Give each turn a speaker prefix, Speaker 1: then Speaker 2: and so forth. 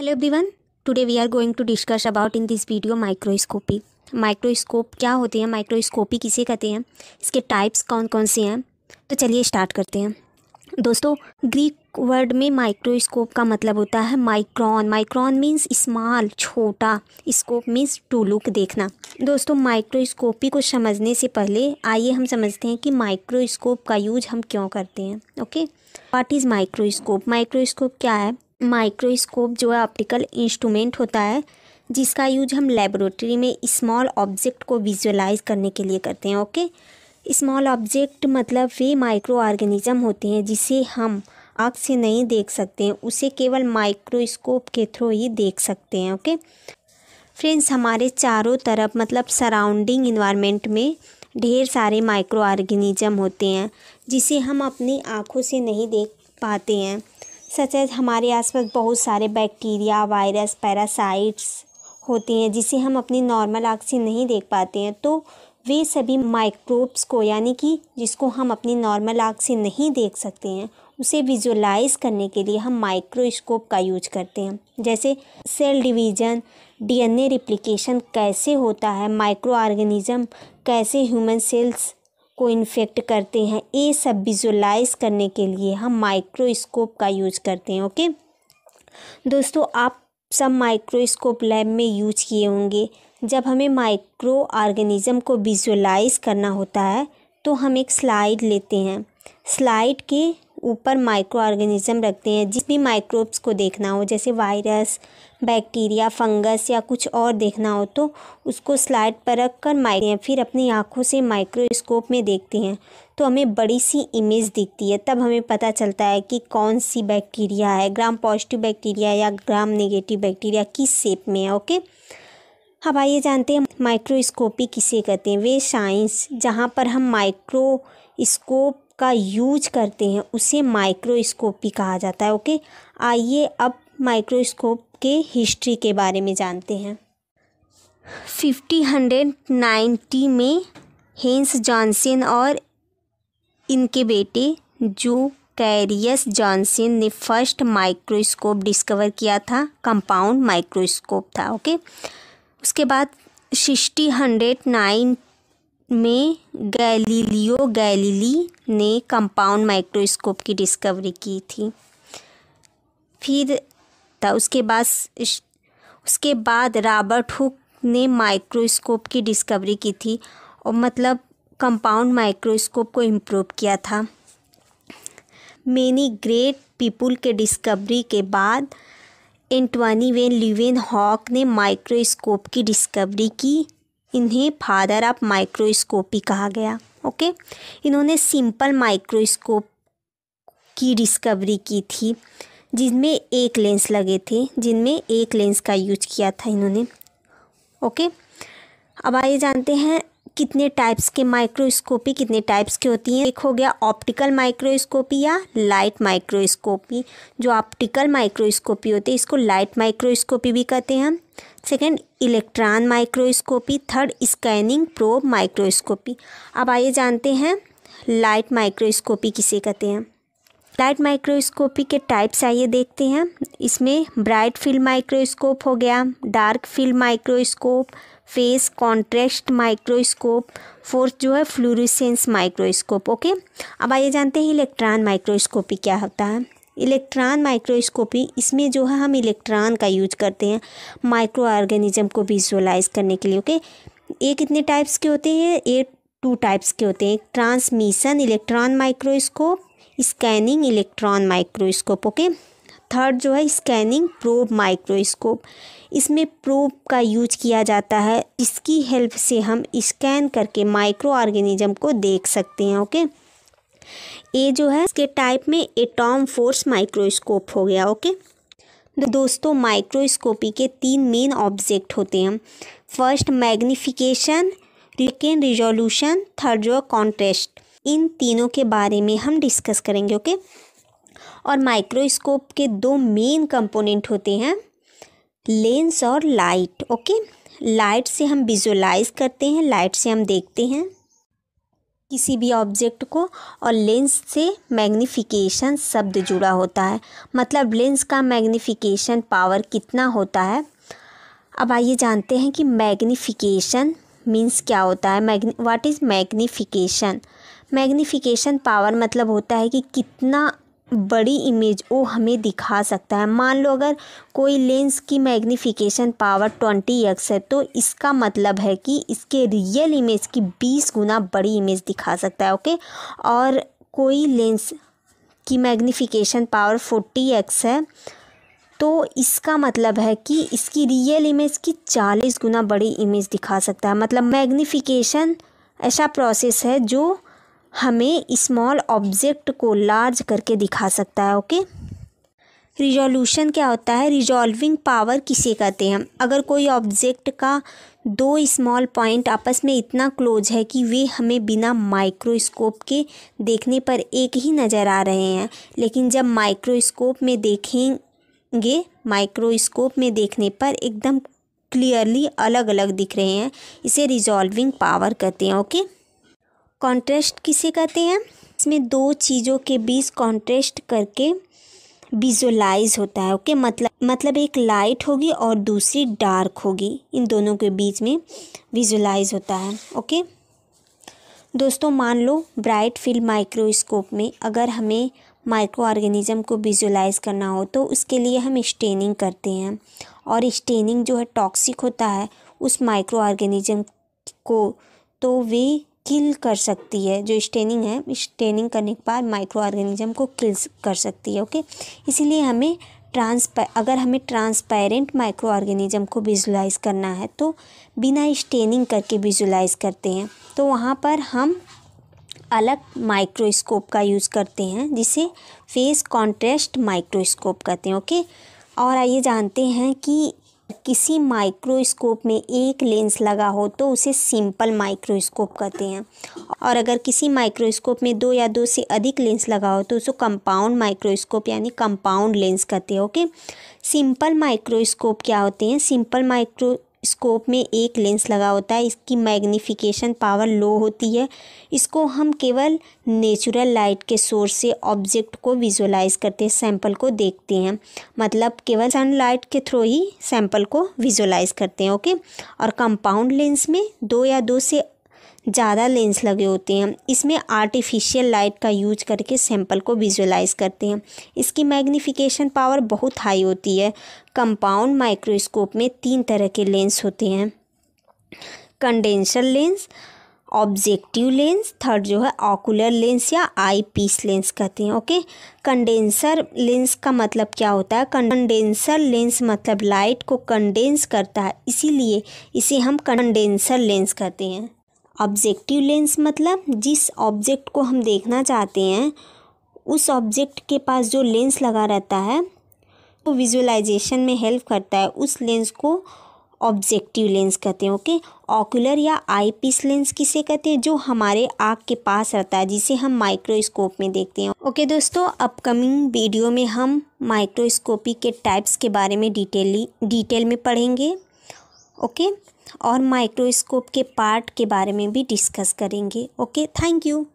Speaker 1: hello one today we are going to discuss about in this video microscopy microscope क्या होते हैं microscopy किसे कहते हैं इसके टाइप्स कौन कौन से हैं तो चलिए स्टार्ट करते हैं दोस्तों ग्रीक वर्ड में माइक्रोस्कोप का मतलब होता है माइक्रॉन माइक्रॉन मीन्स स्मॉल छोटा स्कोप मीन्स टू लुक देखना दोस्तों माइक्रोस्कोपी को समझने से पहले आइए हम समझते हैं कि माइक्रोस्कोप का यूज हम क्यों करते हैं okay what is microscope microscope क्या है माइक्रोस्कोप जो है ऑप्टिकल इंस्ट्रूमेंट होता है जिसका यूज हम लेबोरेटरी में स्मॉल ऑब्जेक्ट को विजुअलाइज करने के लिए करते हैं ओके स्मॉल ऑब्जेक्ट मतलब वे माइक्रो ऑर्गेनिज्म होते हैं जिसे हम आँख से नहीं देख सकते हैं उसे केवल माइक्रोस्कोप के थ्रू ही देख सकते हैं ओके फ्रेंड्स हमारे चारों तरफ मतलब सराउंडिंग इन्वायरमेंट में ढेर सारे माइक्रो ऑर्गेनिज्म होते हैं जिसे हम अपनी आँखों से नहीं देख पाते हैं सच एज हमारे आसपास बहुत सारे बैक्टीरिया वायरस पैरासाइट्स होती हैं जिसे हम अपनी नॉर्मल आँख से नहीं देख पाते हैं तो वे सभी माइक्रोब्स को यानी कि जिसको हम अपनी नॉर्मल आँख से नहीं देख सकते हैं उसे विजुलाइज करने के लिए हम माइक्रोस्कोप का यूज करते हैं जैसे सेल डिवीज़न डीएनए रिप्लिकेशन कैसे होता है माइक्रो ऑर्गेनिज़म कैसे ह्यूमन सेल्स को इन्फेक्ट करते हैं ये सब विजुलाइज करने के लिए हम माइक्रोस्कोप का यूज करते हैं ओके दोस्तों आप सब माइक्रोस्कोप लैब में यूज किए होंगे जब हमें माइक्रो ऑर्गेनिज़म को विजुलाइज करना होता है तो हम एक स्लाइड लेते हैं स्लाइड के ऊपर माइक्रो ऑर्गेनिज़म रखते हैं जिस भी माइक्रोब्स को देखना हो जैसे वायरस बैक्टीरिया फंगस या कुछ और देखना हो तो उसको स्लाइड पर रख कर माइक फिर अपनी आँखों से माइक्रोस्कोप में देखते हैं तो हमें बड़ी सी इमेज दिखती है तब हमें पता चलता है कि कौन सी बैक्टीरिया है ग्राम पॉजिटिव बैक्टीरिया या ग्राम नेगेटिव बैक्टीरिया किस शेप में है ओके अब आइए जानते हैं माइक्रोस्कोपी किसे कहते हैं वे साइंस जहाँ पर हम माइक्रोस्कोप का यूज करते हैं उसे माइक्रोस्कोप भी कहा जाता है ओके आइए अब माइक्रोस्कोप के हिस्ट्री के बारे में जानते हैं फिफ्टी हंड्रेड नाइन्टी में हेंस जॉनसन और इनके बेटे जो कैरियस जॉनसन ने फर्स्ट माइक्रोस्कोप डिस्कवर किया था कंपाउंड माइक्रोस्कोप था ओके उसके बाद सिक्सटी हंड्रेड नाइन में गैलीलियो गैलीली ने कंपाउंड माइक्रोस्कोप की डिस्कवरी की थी फिर था उसके बाद उसके बाद रॉबर्ट हुक ने माइक्रोस्कोप की डिस्कवरी की थी और मतलब कंपाउंड माइक्रोस्कोप को इम्प्रूव किया था मेनी ग्रेट पीपुल के डिस्कवरी के बाद एंटवानी वेन लिवेन हॉक ने माइक्रोस्कोप की डिस्कवरी की इन्हें फादर ऑफ माइक्रोस्कोपी कहा गया ओके इन्होंने सिंपल माइक्रोस्कोप की डिस्कवरी की थी जिसमें एक लेंस लगे थे जिनमें एक लेंस का यूज किया था इन्होंने ओके अब आइए जानते हैं कितने टाइप्स के माइक्रोस्कोपी कितने टाइप्स के होती हैं एक हो गया ऑप्टिकल माइक्रोस्कोपी या लाइट माइक्रोस्कोपी जो ऑप्टिकल माइक्रोस्कोपी होते हैं इसको लाइट माइक्रोस्कोपी भी कहते हैं second electron microscopy third scanning probe microscopy अब आइए जानते हैं लाइट माइक्रोस्कोपी किसे कहते हैं लाइट माइक्रोस्कोपी के टाइप्स आइए देखते हैं इसमें ब्राइट फील्ड माइक्रोस्कोप हो गया dark field microscope phase contrast microscope fourth जो है फ्लोरिसेंस माइक्रोस्कोप ओके अब आइए जानते हैं इलेक्ट्रॉन माइक्रोस्कोपी क्या होता है इलेक्ट्रॉन माइक्रोस्कोपी इसमें जो है हम इलेक्ट्रॉन का यूज करते हैं माइक्रो ऑर्गेनिज्म को विजुअलाइज करने के लिए ओके ये कितने टाइप्स के होते हैं ये टू टाइप्स के होते हैं transmission electron microscope scanning electron microscope okay third जो है स्कैनिंग प्रोब माइक्रोस्कोप इसमें प्रोब का यूज किया जाता है इसकी हेल्प से हम स्कैन करके माइक्रो ऑर्गेनिज्म को देख सकते हैं ओके okay? ए जो है इसके टाइप में एटॉम फोर्स माइक्रोस्कोप हो गया ओके तो दोस्तों माइक्रोस्कोपी के तीन मेन ऑब्जेक्ट होते हैं फर्स्ट मैग्निफिकेशन लेकिन रिजोल्यूशन थर्ड जो कॉन्ट्रेस्ट इन तीनों के बारे में हम डिस्कस करेंगे ओके और माइक्रोस्कोप के दो मेन कंपोनेंट होते हैं लेंस और लाइट ओके लाइट से हम विजुअलाइज करते हैं लाइट से हम देखते हैं किसी भी ऑब्जेक्ट को और लेंस से मैग्नीफिकेशन शब्द जुड़ा होता है मतलब लेंस का मैग्नीफिकेशन पावर कितना होता है अब आइए जानते हैं कि मैग्नीफिकेशन मीन्स क्या होता है मैग्नी what is magnification magnification power मतलब होता है कि कितना बड़ी इमेज वो हमें दिखा सकता है मान लो अगर कोई लेंस की मैग्नीफिकेशन पावर ट्वेंटी एक्स है तो इसका मतलब है कि इसके रियल इमेज की बीस गुना बड़ी इमेज दिखा सकता है ओके और कोई लेंस की मैग्नीफिकेशन पावर फोर्टी एक्स है तो इसका मतलब है कि इसकी रियल इमेज की चालीस गुना बड़ी इमेज दिखा सकता है मतलब मैग्नीफिकेशन ऐसा प्रोसेस है जो हमें स्मॉल ऑब्जेक्ट को लार्ज करके दिखा सकता है ओके रिजोल्यूशन क्या होता है रिजॉल्विंग पावर किसे कहते हैं अगर कोई ऑब्जेक्ट का दो स्मॉल पॉइंट आपस में इतना क्लोज है कि वे हमें बिना माइक्रोस्कोप के देखने पर एक ही नज़र आ रहे हैं लेकिन जब माइक्रोस्कोप में देखेंगे माइक्रोस्कोप में देखने पर एकदम क्लियरली अलग अलग दिख रहे हैं इसे रिजॉल्विंग पावर कहते हैं ओके कॉन्ट्रेस्ट किसे कहते हैं इसमें दो चीज़ों के बीच कॉन्ट्रेस्ट करके विजुलाइज होता है ओके मतलब मतलब एक लाइट होगी और दूसरी डार्क होगी इन दोनों के बीच में विजुलाइज होता है ओके दोस्तों मान लो ब्राइट फील्ड माइक्रोस्कोप में अगर हमें माइक्रो ऑर्गेनिज़म को विजुलाइज करना हो तो उसके लिए हम स्टेनिंग करते हैं और स्टेनिंग जो है टॉक्सिक होता है उस माइक्रो ऑर्गेनिज़म को तो वे किल कर सकती है जो स्टेनिंग है स्टेनिंग करने के बाद माइक्रो ऑर्गेनिज्म को किल कर सकती है ओके इसीलिए हमें ट्रांसपै अगर हमें ट्रांसपेरेंट माइक्रो ऑर्गेनिज्म को विजुलाइज करना है तो बिना स्टेनिंग करके विजुलाइज करते हैं तो वहाँ पर हम अलग माइक्रोस्कोप का यूज़ करते हैं जिसे फेस कॉन्ट्रेस्ट माइक्रोस्कोप कहते हैं ओके और आइए जानते हैं कि किसी माइक्रोस्कोप में एक लेंस लगा हो तो उसे सिंपल माइक्रोस्कोप कहते हैं और अगर किसी माइक्रोस्कोप में दो या दो से अधिक लेंस लगा हो तो उसे कंपाउंड माइक्रोस्कोप यानी कंपाउंड लेंस कहते हैं ओके सिंपल माइक्रोस्कोप क्या होते हैं सिंपल माइक्रो स्कोप में एक लेंस लगा होता है इसकी मैग्नीफिकेशन पावर लो होती है इसको हम केवल नेचुरल लाइट के सोर्स से ऑब्जेक्ट को विजुलाइज करते हैं सैंपल को देखते हैं मतलब केवल सनलाइट के थ्रू ही सैंपल को विजुलाइज करते हैं ओके और कंपाउंड लेंस में दो या दो से ज़्यादा लेंस लगे होते हैं इसमें आर्टिफिशियल लाइट का यूज करके सैंपल को विजुलाइज करते हैं इसकी मैग्नीफिकेशन पावर बहुत हाई होती है कंपाउंड माइक्रोस्कोप में तीन तरह के लेंस होते हैं condenser lens objective lens third जो है ऑकुलर लेंस या आई पीस लेंस कहते हैं ओके कंडेंसर लेंस का मतलब क्या होता है कंडेंसर लेंस मतलब लाइट को कंडेंस करता है इसीलिए इसे हम कंडेंसर लेंस कहते हैं ऑब्जेक्टिव लेंस मतलब जिस ऑब्जेक्ट को हम देखना चाहते हैं उस ऑब्जेक्ट के पास जो लेंस लगा रहता है वो तो विजुअलाइजेशन में हेल्प करता है उस लेंस को ऑब्जेक्टिव लेंस कहते हैं ओके ऑकुलर या आई पीस लेंस किसे कहते हैं जो हमारे आँख के पास रहता है जिसे हम माइक्रोस्कोप में देखते हैं ओके दोस्तों अपकमिंग वीडियो में हम माइक्रोस्कोपी के टाइप्स के बारे में डिटेली डिटेल में पढ़ेंगे ओके और माइक्रोस्कोप के पार्ट के बारे में भी डिस्कस करेंगे ओके थैंक यू